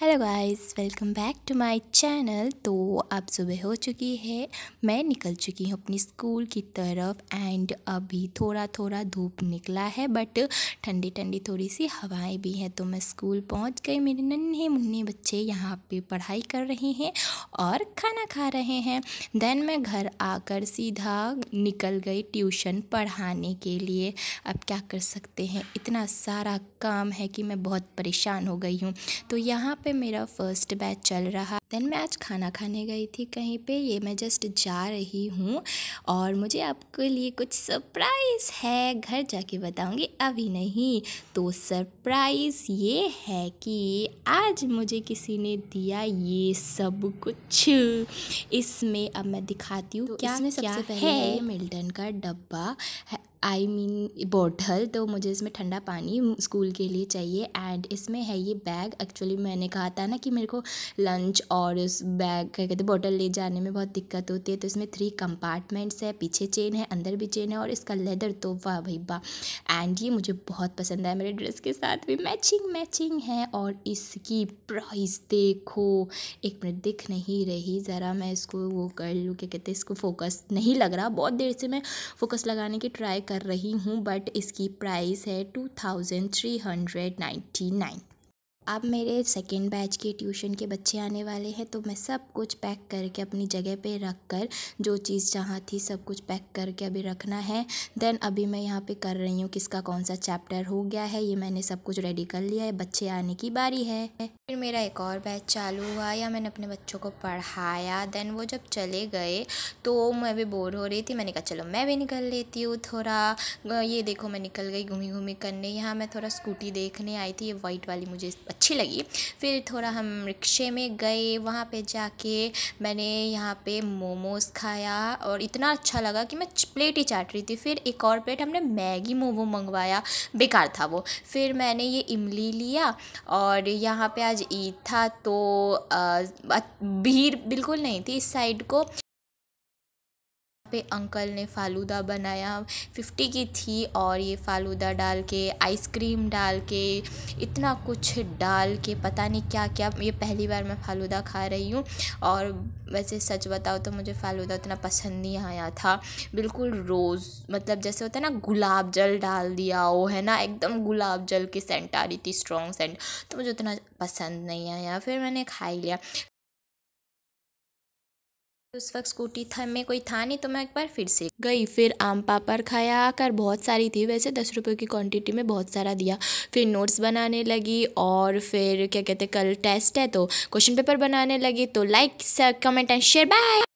hello guys welcome back to my channel तो अब सुबह हो चुकी है मैं निकल चुकी हूँ अपनी स्कूल की तरफ एंड अभी थोड़ा थोड़ा धूप निकला है बट ठंडी ठंडी थोड़ी सी हवाएं भी हैं तो मैं स्कूल पहुँच गई मेरे नन्हे मुन्ने बच्चे यहाँ पे पढ़ाई कर रहे हैं और खाना खा रहे हैं देन मैं घर आकर सीधा निकल गई ट्यूशन पढ़ाने के लिए अब क्या कर सकते हैं इतना सारा काम है कि मैं बहुत परेशान हो गई हूँ तो यहाँ पे मेरा फर्स्ट बैच चल रहा देन मैं आज खाना खाने गई थी कहीं पे ये मैं जस्ट जा रही हूँ और मुझे आपके लिए कुछ सरप्राइज़ है घर जाके बताऊँगी अभी नहीं तो सरप्राइज़ ये है कि आज मुझे किसी ने दिया ये सब कुछ इसमें अब मैं दिखाती हूँ तो क्या, क्या सबसे पहले है मिल्टन का डब्बा आई मीन बॉटल तो मुझे इसमें ठंडा पानी स्कूल के लिए चाहिए एंड इसमें है ये बैग एक्चुअली मैंने कहा था ना कि मेरे को लंच और उस बैग क्या कहते बॉटल ले जाने में बहुत दिक्कत होती है तो इसमें थ्री कंपार्टमेंट्स है पीछे चेन है अंदर भी चेन है और इसका लेदर तो वाह भाई वाह एंड ये मुझे बहुत पसंद आया मेरे ड्रेस के साथ भी मैचिंग मैचिंग है और इसकी प्राइस देखो एक मिनट दिख नहीं रही ज़रा मैं इसको वो कर लूँ क्या कहते इसको फोकस नहीं लग रहा बहुत देर से मैं फोकस लगाने की ट्राई कर रही हूँ बट इसकी प्राइस है two thousand three hundred ninety nine अब मेरे सेकेंड बैच के ट्यूशन के बच्चे आने वाले हैं तो मैं सब कुछ पैक करके अपनी जगह पे रख कर जो चीज़ जहाँ थी सब कुछ पैक करके अभी रखना है देन अभी मैं यहाँ पे कर रही हूँ किसका कौन सा चैप्टर हो गया है ये मैंने सब कुछ रेडी कर लिया है बच्चे आने की बारी है फिर मेरा एक और बैच चालू हुआ या मैंने अपने बच्चों को पढ़ाया देन वो जब चले गए तो मैं भी बोर हो रही थी मैंने कहा चलो मैं भी निकल लेती हूँ थोड़ा ये देखो मैं निकल गई घूमी घूमी करने यहाँ मैं थोड़ा स्कूटी देखने आई थी ये वाइट वाली मुझे अच्छी लगी फिर थोड़ा हम रिक्शे में गए वहाँ पर जाके मैंने यहाँ पर मोमोज़ खाया और इतना अच्छा लगा कि मैं प्लेट ही चाट रही थी फिर एक और प्लेट हमने मैगी मोमो मंगवाया बेकार था वो फिर मैंने ये इमली लिया और यहाँ पर आज आज ईद था तो भीड़ बिल्कुल नहीं थी इस साइड को पे अंकल ने फालूदा बनाया फिफ्टी की थी और ये फालूदा डाल के आइसक्रीम डाल के इतना कुछ डाल के पता नहीं क्या क्या ये पहली बार मैं फालूदा खा रही हूँ और वैसे सच बताओ तो मुझे फालूदा उतना पसंद नहीं आया था बिल्कुल रोज़ मतलब जैसे होता है ना गुलाब जल डाल दिया हो है ना एकदम गुलाब जल की सेंट आ रही थी स्ट्रॉन्ग सेंट तो मुझे उतना पसंद नहीं आया फिर मैंने खा ही लिया उस वक्त स्कूटी था मैं कोई था नहीं तो मैं एक बार फिर से गई फिर आम पापड़ खाया आकर बहुत सारी थी वैसे दस रुपये की क्वांटिटी में बहुत सारा दिया फिर नोट्स बनाने लगी और फिर क्या कहते कल टेस्ट है तो क्वेश्चन पेपर बनाने लगी तो like comment and share bye